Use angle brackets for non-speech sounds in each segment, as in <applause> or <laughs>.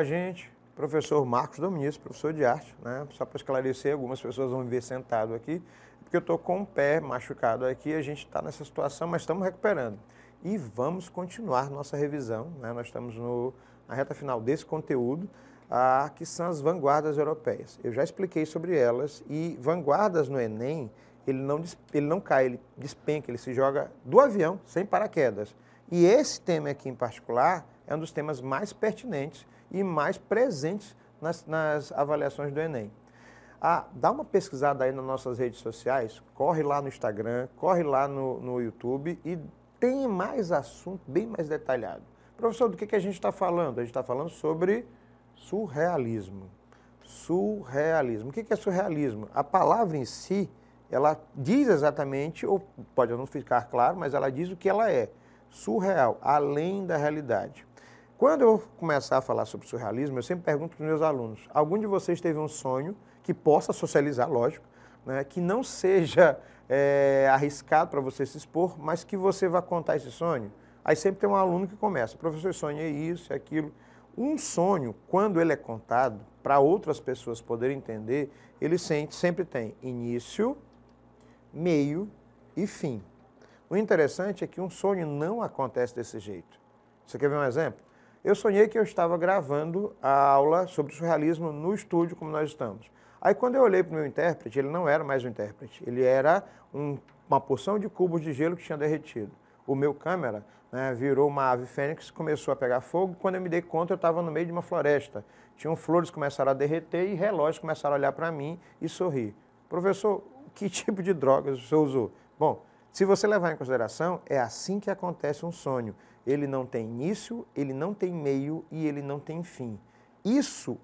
a gente, professor Marcos Dominici professor de arte, né? Só para esclarecer, algumas pessoas vão me ver sentado aqui, porque eu estou com o pé machucado aqui, a gente está nessa situação, mas estamos recuperando. E vamos continuar nossa revisão, né? Nós estamos no, na reta final desse conteúdo, ah, que são as vanguardas europeias. Eu já expliquei sobre elas e vanguardas no Enem, ele não, ele não cai, ele despenca, ele se joga do avião, sem paraquedas. E esse tema aqui em particular é um dos temas mais pertinentes e mais presentes nas, nas avaliações do Enem. Ah, dá uma pesquisada aí nas nossas redes sociais, corre lá no Instagram, corre lá no, no YouTube e tem mais assunto bem mais detalhado. Professor, do que, que a gente está falando? A gente está falando sobre surrealismo. Surrealismo. O que, que é surrealismo? A palavra em si, ela diz exatamente, ou pode não ficar claro, mas ela diz o que ela é. Surreal, além da realidade. Quando eu começar a falar sobre surrealismo, eu sempre pergunto para os meus alunos: algum de vocês teve um sonho que possa socializar, lógico, né, que não seja é, arriscado para você se expor, mas que você vá contar esse sonho? Aí sempre tem um aluno que começa: professor, sonhei isso, aquilo. Um sonho, quando ele é contado, para outras pessoas poderem entender, ele sempre tem início, meio e fim. O interessante é que um sonho não acontece desse jeito. Você quer ver um exemplo? Eu sonhei que eu estava gravando a aula sobre surrealismo no estúdio, como nós estamos. Aí quando eu olhei para o meu intérprete, ele não era mais um intérprete, ele era um, uma porção de cubos de gelo que tinha derretido. O meu câmera né, virou uma ave fênix, começou a pegar fogo. Quando eu me dei conta, eu estava no meio de uma floresta. Tinham flores que começaram a derreter e relógios começaram a olhar para mim e sorrir. Professor, que <laughs> tipo de drogas o senhor usou? Bom, se você levar em consideração, é assim que acontece um sonho. Ele não tem início, ele não tem meio e ele não tem fim. Isso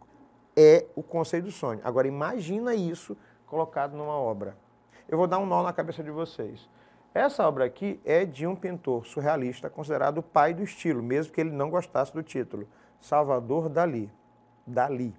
é o conceito do sonho. Agora imagina isso colocado numa obra. Eu vou dar um nó na cabeça de vocês. Essa obra aqui é de um pintor surrealista considerado o pai do estilo, mesmo que ele não gostasse do título, Salvador Dali. Dali.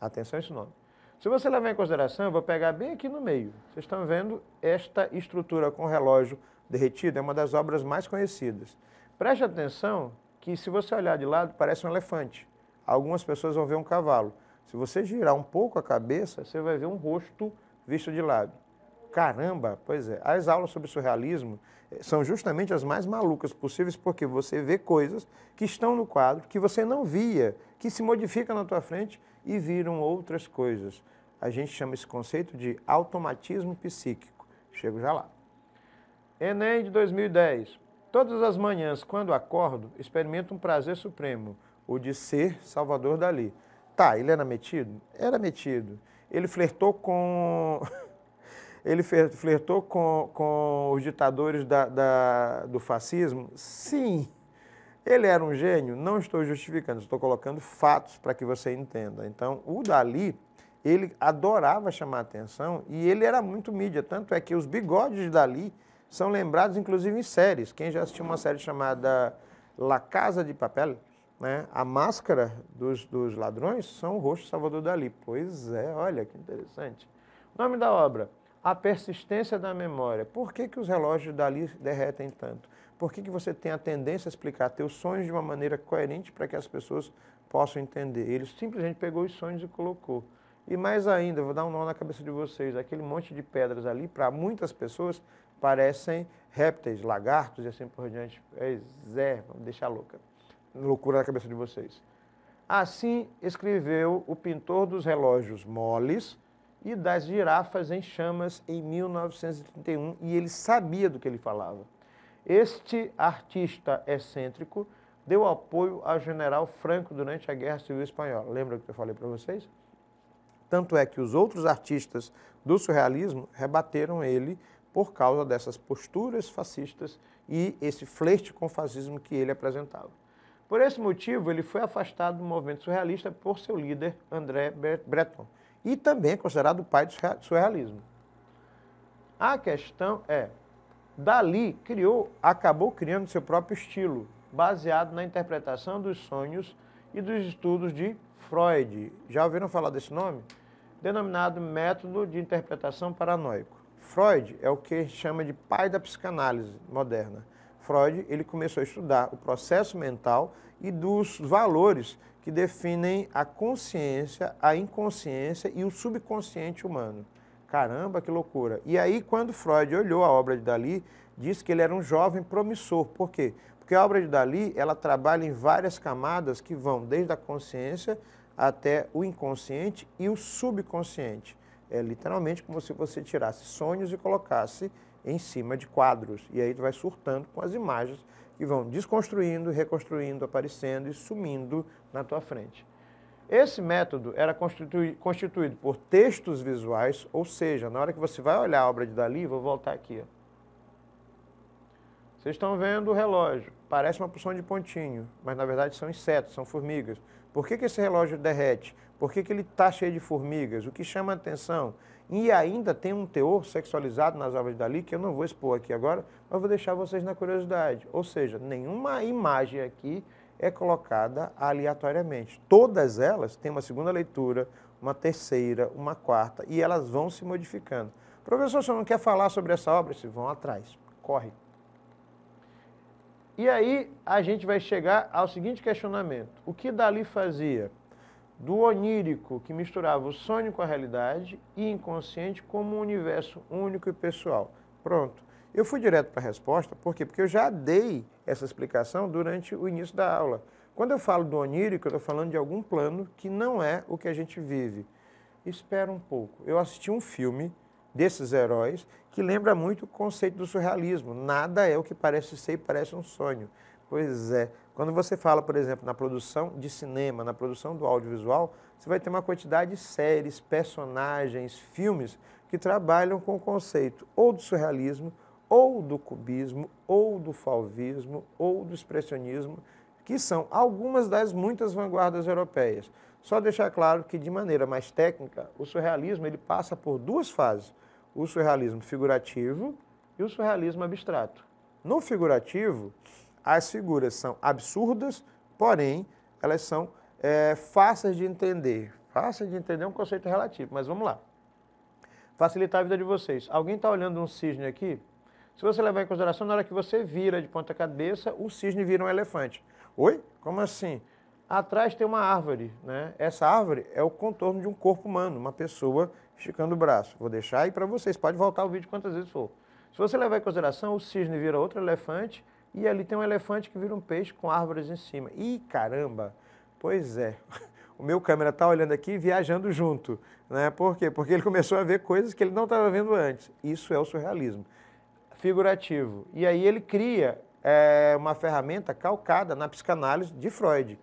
Atenção a esse nome. Se você levar em consideração, eu vou pegar bem aqui no meio. Vocês estão vendo esta estrutura com relógio derretido, é uma das obras mais conhecidas. Preste atenção que se você olhar de lado, parece um elefante. Algumas pessoas vão ver um cavalo. Se você girar um pouco a cabeça, você vai ver um rosto visto de lado. Caramba, pois é. As aulas sobre surrealismo eh, são justamente as mais malucas possíveis porque você vê coisas que estão no quadro que você não via, que se modificam na tua frente e viram outras coisas. A gente chama esse conceito de automatismo psíquico. Chego já lá. Enem de 2010. Todas as manhãs, quando acordo, experimento um prazer supremo, o de ser Salvador Dali. Tá, ele era metido? Era metido. Ele flertou com. <laughs> ele flertou com, com os ditadores da, da, do fascismo? Sim. Ele era um gênio? Não estou justificando, estou colocando fatos para que você entenda. Então, o Dali, ele adorava chamar atenção e ele era muito mídia, tanto é que os bigodes de Dali são lembrados inclusive em séries. Quem já assistiu uma série chamada La Casa de Papel, né? a máscara dos, dos ladrões são o rosto de Salvador Dali. Pois é, olha que interessante. Nome da obra, A Persistência da Memória. Por que, que os relógios Dali derretem tanto? Por que, que você tem a tendência a explicar teus sonhos de uma maneira coerente para que as pessoas possam entender? Ele simplesmente pegou os sonhos e colocou. E mais ainda, vou dar um nó na cabeça de vocês, aquele monte de pedras ali, para muitas pessoas, parecem répteis, lagartos e assim por diante. Pois é, vamos deixar louca. Loucura na cabeça de vocês. Assim escreveu o pintor dos relógios moles e das girafas em chamas em 1931 e ele sabia do que ele falava. Este artista excêntrico deu apoio ao general Franco durante a Guerra Civil Espanhola. Lembra o que eu falei para vocês? Tanto é que os outros artistas do surrealismo rebateram ele por causa dessas posturas fascistas e esse flerte com o fascismo que ele apresentava. Por esse motivo, ele foi afastado do movimento surrealista por seu líder, André Breton, e também é considerado o pai do surrealismo. A questão é, Dali criou, acabou criando seu próprio estilo, baseado na interpretação dos sonhos e dos estudos de Freud. Já ouviram falar desse nome? Denominado método de interpretação paranoico. Freud é o que chama de pai da psicanálise moderna. Freud ele começou a estudar o processo mental e dos valores que definem a consciência, a inconsciência e o subconsciente humano. Caramba, que loucura! E aí, quando Freud olhou a obra de Dali, disse que ele era um jovem promissor. Por quê? Porque a obra de Dali ela trabalha em várias camadas que vão desde a consciência até o inconsciente e o subconsciente. É literalmente como se você tirasse sonhos e colocasse em cima de quadros. E aí tu vai surtando com as imagens que vão desconstruindo, reconstruindo, aparecendo e sumindo na tua frente. Esse método era constituído, constituído por textos visuais, ou seja, na hora que você vai olhar a obra de Dali, vou voltar aqui. Ó. Vocês estão vendo o relógio. Parece uma porção de pontinho, mas na verdade são insetos, são formigas. Por que, que esse relógio derrete? Por que, que ele está cheio de formigas? O que chama a atenção? E ainda tem um teor sexualizado nas obras dali que eu não vou expor aqui agora, mas vou deixar vocês na curiosidade. Ou seja, nenhuma imagem aqui é colocada aleatoriamente. Todas elas têm uma segunda leitura, uma terceira, uma quarta, e elas vão se modificando. Professor, você não quer falar sobre essa obra? Se vão atrás. Corre. E aí a gente vai chegar ao seguinte questionamento: o que Dali fazia do onírico, que misturava o sonho com a realidade, e inconsciente como um universo único e pessoal? Pronto. Eu fui direto para a resposta, por quê? Porque eu já dei essa explicação durante o início da aula. Quando eu falo do onírico, eu estou falando de algum plano que não é o que a gente vive. Espera um pouco. Eu assisti um filme desses heróis, que lembra muito o conceito do surrealismo. Nada é o que parece ser e parece um sonho. Pois é. Quando você fala, por exemplo, na produção de cinema, na produção do audiovisual, você vai ter uma quantidade de séries, personagens, filmes que trabalham com o conceito ou do surrealismo, ou do cubismo, ou do fauvismo, ou do expressionismo que são algumas das muitas vanguardas europeias. Só deixar claro que, de maneira mais técnica, o surrealismo ele passa por duas fases: o surrealismo figurativo e o surrealismo abstrato. No figurativo, as figuras são absurdas, porém elas são é, fáceis de entender. Fáceis de entender é um conceito relativo, mas vamos lá. Facilitar a vida de vocês. Alguém está olhando um cisne aqui? Se você levar em consideração, na hora que você vira de ponta cabeça, o cisne vira um elefante. Oi? Como assim? Atrás tem uma árvore, né? Essa árvore é o contorno de um corpo humano, uma pessoa esticando o braço. Vou deixar aí para vocês, pode voltar o vídeo quantas vezes for. Se você levar em consideração, o cisne vira outro elefante e ali tem um elefante que vira um peixe com árvores em cima. Ih, caramba! Pois é. <laughs> O meu câmera está olhando aqui viajando junto, né? Por quê? Porque ele começou a ver coisas que ele não estava vendo antes. Isso é o surrealismo figurativo. E aí ele cria é uma ferramenta calcada na psicanálise de Freud.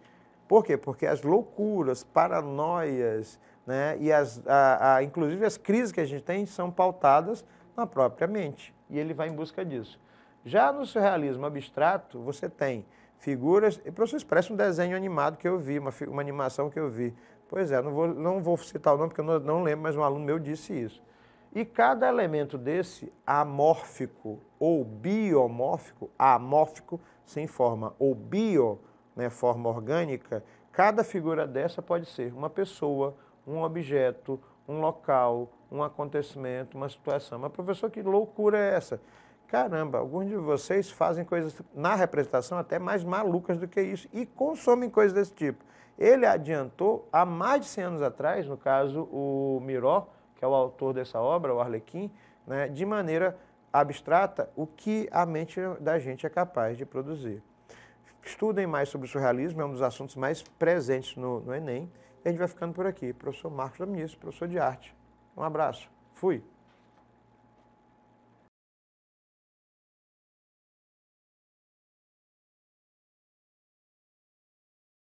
Por quê? Porque as loucuras, paranoias, né, e as, a, a, inclusive as crises que a gente tem são pautadas na própria mente. E ele vai em busca disso. Já no surrealismo abstrato, você tem figuras. E, professor, expressa um desenho animado que eu vi, uma, uma animação que eu vi. Pois é, não vou, não vou citar o nome porque eu não, não lembro, mas um aluno meu disse isso. E cada elemento desse, amórfico ou biomórfico, amórfico sem forma, ou bio, né, forma orgânica, cada figura dessa pode ser uma pessoa, um objeto, um local, um acontecimento, uma situação. Mas, professor, que loucura é essa? Caramba, alguns de vocês fazem coisas na representação até mais malucas do que isso e consomem coisas desse tipo. Ele adiantou há mais de 100 anos atrás, no caso o Miró, que é o autor dessa obra, o Arlequim, né, de maneira abstrata o que a mente da gente é capaz de produzir. Estudem mais sobre o surrealismo, é um dos assuntos mais presentes no, no Enem. E a gente vai ficando por aqui. Professor Marcos Dominício, professor de arte. Um abraço. Fui.